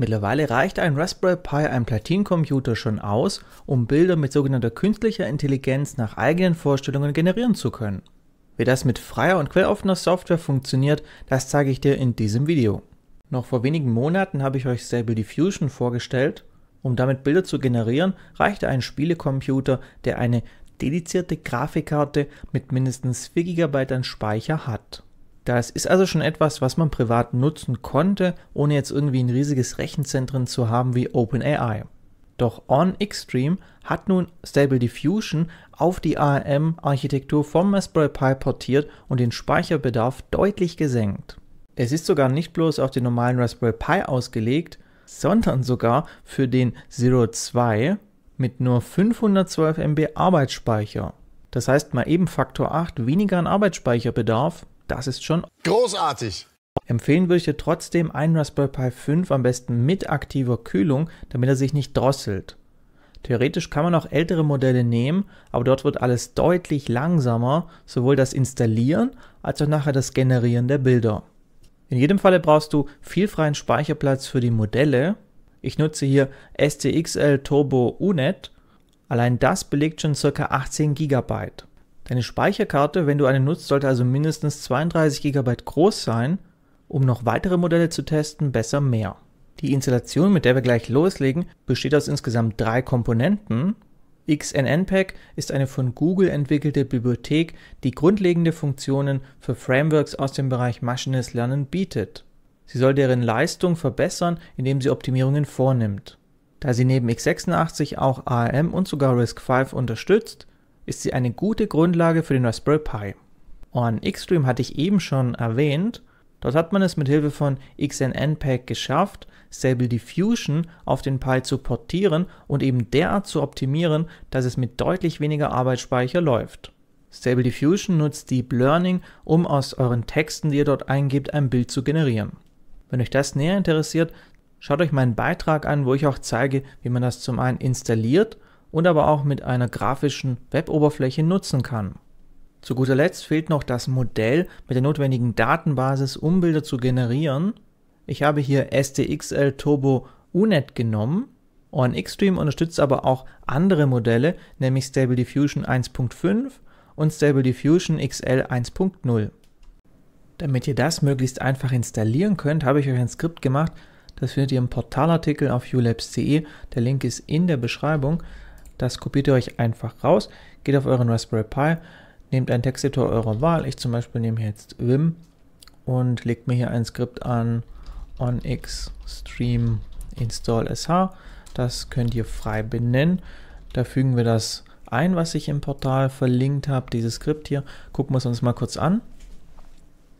Mittlerweile reicht ein Raspberry Pi, ein Platinencomputer schon aus, um Bilder mit sogenannter künstlicher Intelligenz nach eigenen Vorstellungen generieren zu können. Wie das mit freier und quelloffener Software funktioniert, das zeige ich dir in diesem Video. Noch vor wenigen Monaten habe ich euch Stable Diffusion vorgestellt. Um damit Bilder zu generieren, reichte ein Spielecomputer, der eine dedizierte Grafikkarte mit mindestens 4 GB an Speicher hat. Das ist also schon etwas, was man privat nutzen konnte, ohne jetzt irgendwie ein riesiges Rechenzentrum zu haben wie OpenAI. Doch On Xtreme hat nun Stable Diffusion auf die ARM-Architektur vom Raspberry Pi portiert und den Speicherbedarf deutlich gesenkt. Es ist sogar nicht bloß auf den normalen Raspberry Pi ausgelegt, sondern sogar für den Zero 2 mit nur 512 MB Arbeitsspeicher. Das heißt mal eben Faktor 8 weniger an Arbeitsspeicherbedarf das ist schon großartig. Empfehlen würde ich dir trotzdem einen Raspberry Pi 5 am besten mit aktiver Kühlung, damit er sich nicht drosselt. Theoretisch kann man auch ältere Modelle nehmen, aber dort wird alles deutlich langsamer, sowohl das Installieren als auch nachher das Generieren der Bilder. In jedem Falle brauchst du viel freien Speicherplatz für die Modelle. Ich nutze hier STXL Turbo UNET. Allein das belegt schon ca. 18 GB. Deine Speicherkarte, wenn du eine nutzt, sollte also mindestens 32 GB groß sein, um noch weitere Modelle zu testen, besser mehr. Die Installation, mit der wir gleich loslegen, besteht aus insgesamt drei Komponenten. XNNPack ist eine von Google entwickelte Bibliothek, die grundlegende Funktionen für Frameworks aus dem Bereich Maschines Lernen bietet. Sie soll deren Leistung verbessern, indem sie Optimierungen vornimmt. Da sie neben x86 auch ARM und sogar RISC-V unterstützt, ist sie eine gute Grundlage für den Raspberry Pi. On Xtreme hatte ich eben schon erwähnt, dort hat man es mit Hilfe von XNNPack geschafft, Stable Diffusion auf den Pi zu portieren und eben derart zu optimieren, dass es mit deutlich weniger Arbeitsspeicher läuft. Stable Diffusion nutzt Deep Learning, um aus euren Texten, die ihr dort eingebt, ein Bild zu generieren. Wenn euch das näher interessiert, schaut euch meinen Beitrag an, wo ich auch zeige, wie man das zum einen installiert und aber auch mit einer grafischen Web-Oberfläche nutzen kann. Zu guter Letzt fehlt noch das Modell mit der notwendigen Datenbasis, um Bilder zu generieren. Ich habe hier STXL Turbo Unet genommen. On Xtreme unterstützt aber auch andere Modelle, nämlich Stable Diffusion 1.5 und Stable Diffusion XL 1.0. Damit ihr das möglichst einfach installieren könnt, habe ich euch ein Skript gemacht. Das findet ihr im Portalartikel auf ulabs.de. Der Link ist in der Beschreibung. Das kopiert ihr euch einfach raus, geht auf euren Raspberry Pi, nehmt einen Texteditor eurer Wahl. Ich zum Beispiel nehme jetzt Vim und legt mir hier ein Skript an onX stream install sh. Das könnt ihr frei benennen. Da fügen wir das ein, was ich im Portal verlinkt habe, dieses Skript hier. Gucken wir es uns mal kurz an.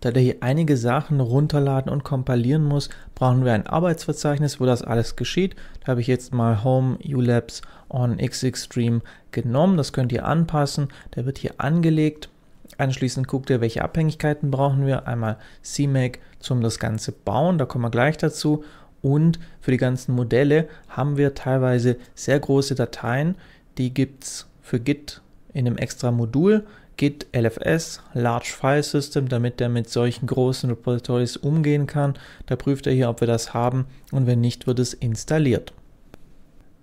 Da der hier einige Sachen runterladen und kompilieren muss, brauchen wir ein Arbeitsverzeichnis, wo das alles geschieht. Da habe ich jetzt mal Home Ulabs on XXstream genommen. Das könnt ihr anpassen. Der wird hier angelegt. Anschließend guckt ihr, welche Abhängigkeiten brauchen wir. Einmal CMake zum das Ganze bauen. Da kommen wir gleich dazu. Und für die ganzen Modelle haben wir teilweise sehr große Dateien. Die gibt es für Git in einem extra Modul. Git LFS, Large File System, damit er mit solchen großen Repositories umgehen kann. Da prüft er hier, ob wir das haben und wenn nicht, wird es installiert.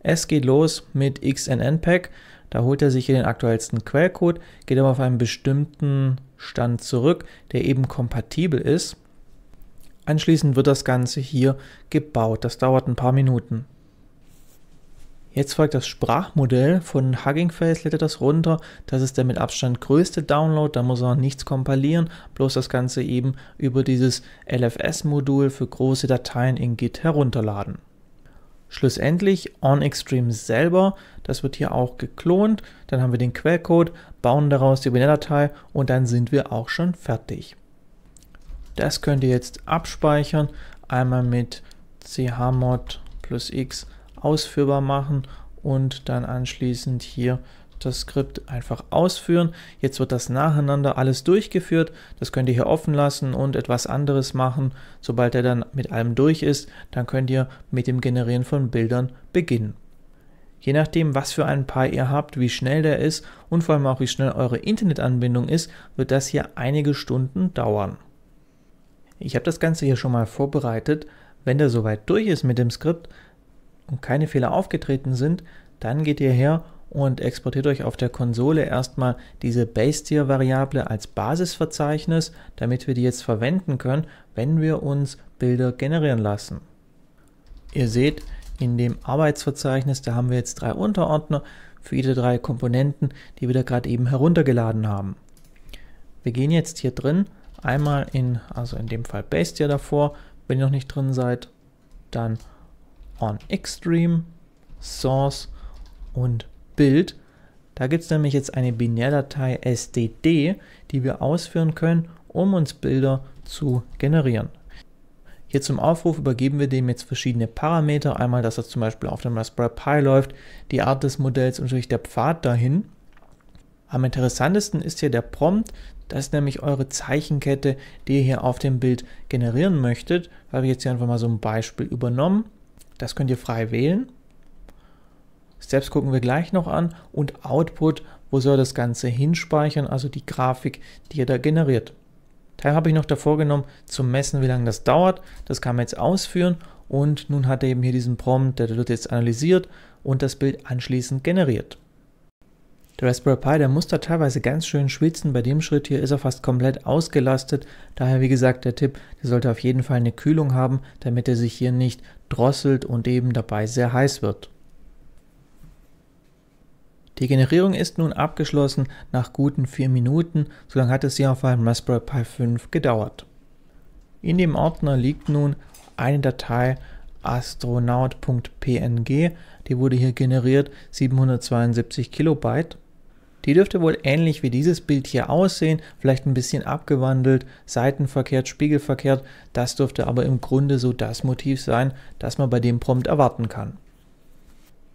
Es geht los mit XNNPack. Da holt er sich hier den aktuellsten Quellcode, geht aber auf einen bestimmten Stand zurück, der eben kompatibel ist. Anschließend wird das Ganze hier gebaut. Das dauert ein paar Minuten. Jetzt folgt das Sprachmodell von Hugging Face, lädt er das runter. Das ist der mit Abstand größte Download, da muss er nichts kompilieren, bloß das Ganze eben über dieses LFS-Modul für große Dateien in Git herunterladen. Schlussendlich OnExtreme selber, das wird hier auch geklont, dann haben wir den Quellcode, bauen daraus die Binärdatei und dann sind wir auch schon fertig. Das könnt ihr jetzt abspeichern, einmal mit chmod plus x ausführbar machen und dann anschließend hier das Skript einfach ausführen. Jetzt wird das nacheinander alles durchgeführt. Das könnt ihr hier offen lassen und etwas anderes machen. Sobald er dann mit allem durch ist, dann könnt ihr mit dem Generieren von Bildern beginnen. Je nachdem, was für ein Paar ihr habt, wie schnell der ist und vor allem auch wie schnell eure Internetanbindung ist, wird das hier einige Stunden dauern. Ich habe das Ganze hier schon mal vorbereitet. Wenn der soweit durch ist mit dem Skript, und keine Fehler aufgetreten sind, dann geht ihr her und exportiert euch auf der Konsole erstmal diese Base-Tier-Variable als Basisverzeichnis, damit wir die jetzt verwenden können, wenn wir uns Bilder generieren lassen. Ihr seht, in dem Arbeitsverzeichnis, da haben wir jetzt drei Unterordner für jede drei Komponenten, die wir da gerade eben heruntergeladen haben. Wir gehen jetzt hier drin, einmal in, also in dem Fall Base-Tier davor, wenn ihr noch nicht drin seid, dann on Extreme, Source und Bild. Da gibt es nämlich jetzt eine Binärdatei SDD, die wir ausführen können, um uns Bilder zu generieren. Hier zum Aufruf übergeben wir dem jetzt verschiedene Parameter. Einmal, dass das zum Beispiel auf dem Raspberry Pi läuft, die Art des Modells und natürlich der Pfad dahin. Am interessantesten ist hier der Prompt. Das ist nämlich eure Zeichenkette, die ihr hier auf dem Bild generieren möchtet. Da habe ich jetzt hier einfach mal so ein Beispiel übernommen. Das könnt ihr frei wählen. Steps gucken wir gleich noch an und Output, wo soll das Ganze hinspeichern, also die Grafik, die ihr da generiert. Teil habe ich noch davor genommen, zu Messen, wie lange das dauert. Das kann man jetzt ausführen und nun hat er eben hier diesen Prompt, der wird jetzt analysiert und das Bild anschließend generiert. Der Raspberry Pi, der muss da teilweise ganz schön schwitzen. Bei dem Schritt hier ist er fast komplett ausgelastet. Daher, wie gesagt, der Tipp, der sollte auf jeden Fall eine Kühlung haben, damit er sich hier nicht drosselt und eben dabei sehr heiß wird. Die Generierung ist nun abgeschlossen nach guten 4 Minuten, so lange hat es hier auf einem Raspberry Pi 5 gedauert. In dem Ordner liegt nun eine Datei astronaut.png, die wurde hier generiert, 772 Kilobyte. Die dürfte wohl ähnlich wie dieses Bild hier aussehen, vielleicht ein bisschen abgewandelt, seitenverkehrt, spiegelverkehrt. Das dürfte aber im Grunde so das Motiv sein, das man bei dem Prompt erwarten kann.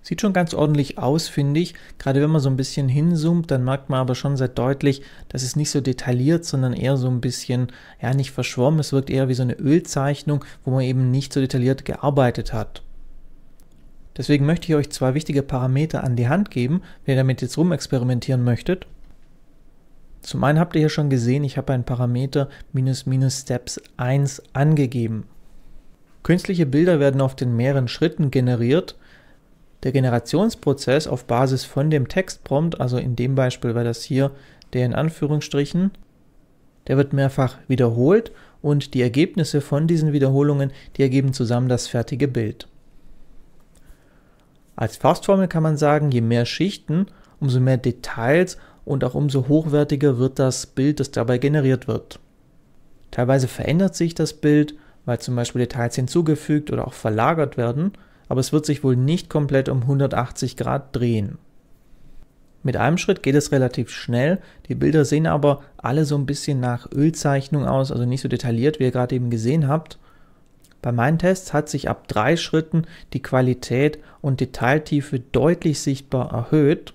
Sieht schon ganz ordentlich aus, finde ich. Gerade wenn man so ein bisschen hinzoomt, dann merkt man aber schon sehr deutlich, dass es nicht so detailliert, sondern eher so ein bisschen, ja, nicht verschwommen. Es wirkt eher wie so eine Ölzeichnung, wo man eben nicht so detailliert gearbeitet hat. Deswegen möchte ich euch zwei wichtige Parameter an die Hand geben, wenn ihr damit jetzt rumexperimentieren möchtet. Zum einen habt ihr hier schon gesehen, ich habe einen Parameter minus minus Steps 1 angegeben. Künstliche Bilder werden auf den mehreren Schritten generiert. Der Generationsprozess auf Basis von dem Textprompt, also in dem Beispiel war das hier der in Anführungsstrichen, der wird mehrfach wiederholt und die Ergebnisse von diesen Wiederholungen, die ergeben zusammen das fertige Bild. Als Faustformel kann man sagen, je mehr Schichten, umso mehr Details und auch umso hochwertiger wird das Bild, das dabei generiert wird. Teilweise verändert sich das Bild, weil zum Beispiel Details hinzugefügt oder auch verlagert werden, aber es wird sich wohl nicht komplett um 180 Grad drehen. Mit einem Schritt geht es relativ schnell, die Bilder sehen aber alle so ein bisschen nach Ölzeichnung aus, also nicht so detailliert, wie ihr gerade eben gesehen habt. Bei meinen Tests hat sich ab drei Schritten die Qualität und Detailtiefe deutlich sichtbar erhöht.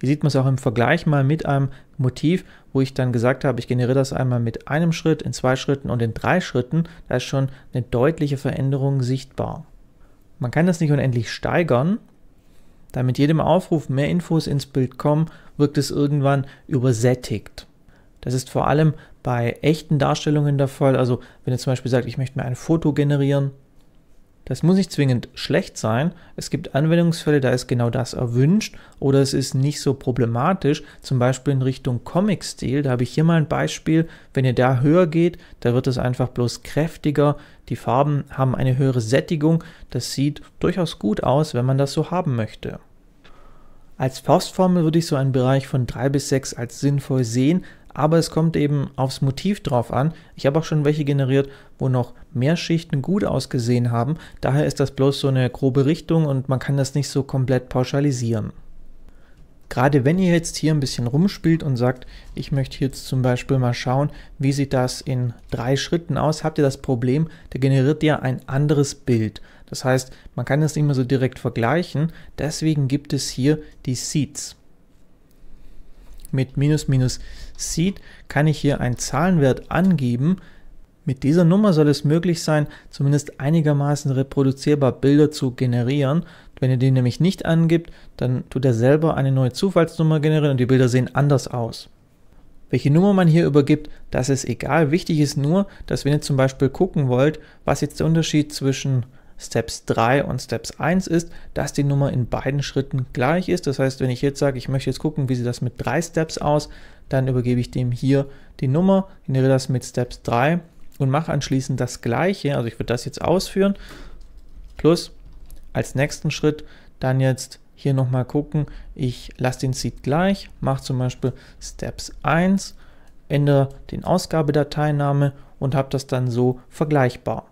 Hier sieht man es auch im Vergleich mal mit einem Motiv, wo ich dann gesagt habe, ich generiere das einmal mit einem Schritt, in zwei Schritten und in drei Schritten. Da ist schon eine deutliche Veränderung sichtbar. Man kann das nicht unendlich steigern. Da mit jedem Aufruf mehr Infos ins Bild kommen, wirkt es irgendwann übersättigt. Das ist vor allem bei echten Darstellungen der Fall. Also wenn ihr zum Beispiel sagt, ich möchte mir ein Foto generieren, das muss nicht zwingend schlecht sein. Es gibt Anwendungsfälle, da ist genau das erwünscht oder es ist nicht so problematisch, zum Beispiel in Richtung Comic-Stil. Da habe ich hier mal ein Beispiel. Wenn ihr da höher geht, da wird es einfach bloß kräftiger. Die Farben haben eine höhere Sättigung. Das sieht durchaus gut aus, wenn man das so haben möchte. Als Faustformel würde ich so einen Bereich von 3 bis 6 als sinnvoll sehen, aber es kommt eben aufs Motiv drauf an. Ich habe auch schon welche generiert, wo noch mehr Schichten gut ausgesehen haben. Daher ist das bloß so eine grobe Richtung und man kann das nicht so komplett pauschalisieren. Gerade wenn ihr jetzt hier ein bisschen rumspielt und sagt, ich möchte jetzt zum Beispiel mal schauen, wie sieht das in drei Schritten aus, habt ihr das Problem, da generiert ihr ein anderes Bild. Das heißt, man kann das nicht mehr so direkt vergleichen, deswegen gibt es hier die Seeds mit minus minus seed kann ich hier einen Zahlenwert angeben. Mit dieser Nummer soll es möglich sein, zumindest einigermaßen reproduzierbar Bilder zu generieren. Wenn ihr die nämlich nicht angibt, dann tut er selber eine neue Zufallsnummer generieren und die Bilder sehen anders aus. Welche Nummer man hier übergibt, das ist egal. Wichtig ist nur, dass wenn ihr zum Beispiel gucken wollt, was jetzt der Unterschied zwischen Steps 3 und Steps 1 ist, dass die Nummer in beiden Schritten gleich ist. Das heißt, wenn ich jetzt sage, ich möchte jetzt gucken, wie sieht das mit drei Steps aus, dann übergebe ich dem hier die Nummer, generiere das mit Steps 3 und mache anschließend das gleiche. Also ich würde das jetzt ausführen, plus als nächsten Schritt dann jetzt hier nochmal gucken, ich lasse den Seed gleich, mache zum Beispiel Steps 1, ändere den Ausgabedateiname und habe das dann so vergleichbar.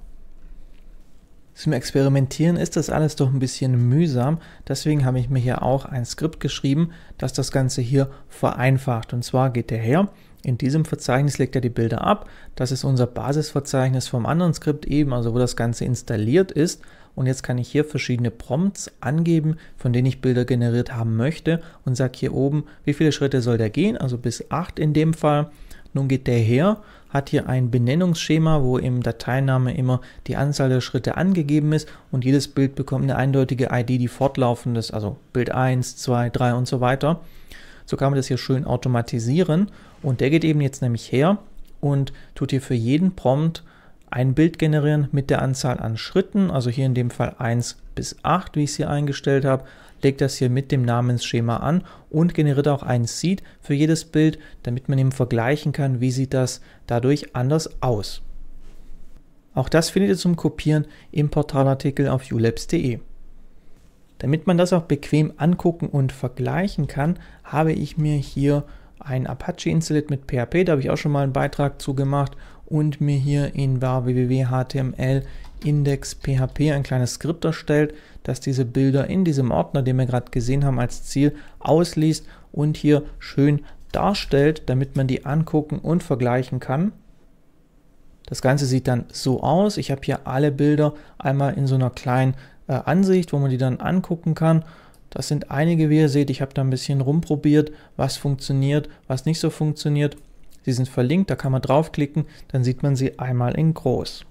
Zum Experimentieren ist das alles doch ein bisschen mühsam, deswegen habe ich mir hier auch ein Skript geschrieben, das das Ganze hier vereinfacht. Und zwar geht er her, in diesem Verzeichnis legt er die Bilder ab, das ist unser Basisverzeichnis vom anderen Skript eben, also wo das Ganze installiert ist. Und jetzt kann ich hier verschiedene Prompts angeben, von denen ich Bilder generiert haben möchte und sage hier oben, wie viele Schritte soll der gehen, also bis 8 in dem Fall. Nun geht der her, hat hier ein Benennungsschema, wo im Dateiname immer die Anzahl der Schritte angegeben ist und jedes Bild bekommt eine eindeutige ID, die fortlaufend ist, also Bild 1, 2, 3 und so weiter. So kann man das hier schön automatisieren und der geht eben jetzt nämlich her und tut hier für jeden Prompt ein Bild generieren mit der Anzahl an Schritten, also hier in dem Fall 1 bis 8, wie ich es hier eingestellt habe, legt das hier mit dem Namensschema an und generiert auch ein Seed für jedes Bild, damit man eben vergleichen kann, wie sieht das dadurch anders aus. Auch das findet ihr zum Kopieren im Portalartikel auf ulabs.de. Damit man das auch bequem angucken und vergleichen kann, habe ich mir hier ein Apache installiert mit PHP, da habe ich auch schon mal einen Beitrag zu gemacht und mir hier in var www.html index.php ein kleines Skript erstellt, das diese Bilder in diesem Ordner, den wir gerade gesehen haben, als Ziel ausliest und hier schön darstellt, damit man die angucken und vergleichen kann. Das Ganze sieht dann so aus. Ich habe hier alle Bilder einmal in so einer kleinen äh, Ansicht, wo man die dann angucken kann. Das sind einige, wie ihr seht. Ich habe da ein bisschen rumprobiert, was funktioniert, was nicht so funktioniert. Sie sind verlinkt, da kann man draufklicken, dann sieht man sie einmal in groß.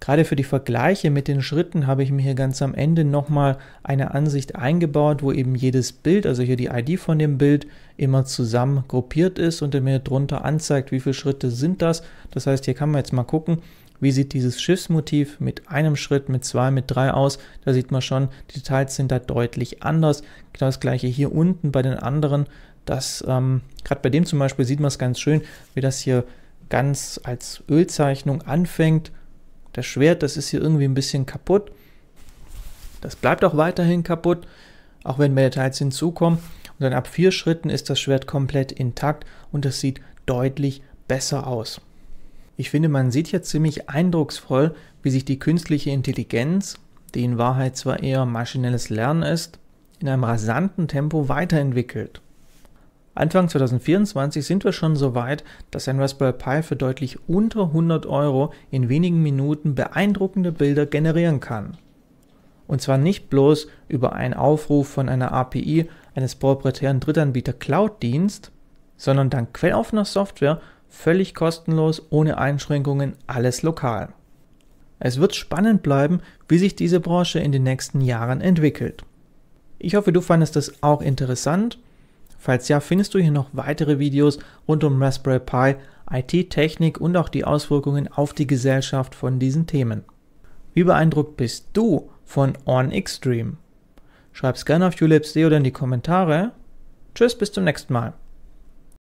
Gerade für die Vergleiche mit den Schritten habe ich mir hier ganz am Ende nochmal eine Ansicht eingebaut, wo eben jedes Bild, also hier die ID von dem Bild, immer zusammen gruppiert ist und er mir drunter anzeigt, wie viele Schritte sind das. Das heißt, hier kann man jetzt mal gucken, wie sieht dieses Schiffsmotiv mit einem Schritt, mit zwei, mit drei aus? Da sieht man schon, die Details sind da deutlich anders. Genau das gleiche hier unten bei den anderen. Das, ähm, gerade bei dem zum Beispiel sieht man es ganz schön, wie das hier ganz als Ölzeichnung anfängt. Das Schwert, das ist hier irgendwie ein bisschen kaputt. Das bleibt auch weiterhin kaputt, auch wenn mehr Details hinzukommen. Und dann ab vier Schritten ist das Schwert komplett intakt und das sieht deutlich besser aus. Ich finde, man sieht hier ziemlich eindrucksvoll, wie sich die künstliche Intelligenz, die in Wahrheit zwar eher maschinelles Lernen ist, in einem rasanten Tempo weiterentwickelt. Anfang 2024 sind wir schon so weit, dass ein Raspberry Pi für deutlich unter 100 Euro in wenigen Minuten beeindruckende Bilder generieren kann. Und zwar nicht bloß über einen Aufruf von einer API eines proprietären Drittanbieter Cloud-Dienst, sondern dank quelloffener Software Völlig kostenlos, ohne Einschränkungen, alles lokal. Es wird spannend bleiben, wie sich diese Branche in den nächsten Jahren entwickelt. Ich hoffe, du fandest das auch interessant. Falls ja, findest du hier noch weitere Videos rund um Raspberry Pi, IT-Technik und auch die Auswirkungen auf die Gesellschaft von diesen Themen. Wie beeindruckt bist du von On Extreme? Schreib's gerne auf Julips oder in die Kommentare. Tschüss, bis zum nächsten Mal.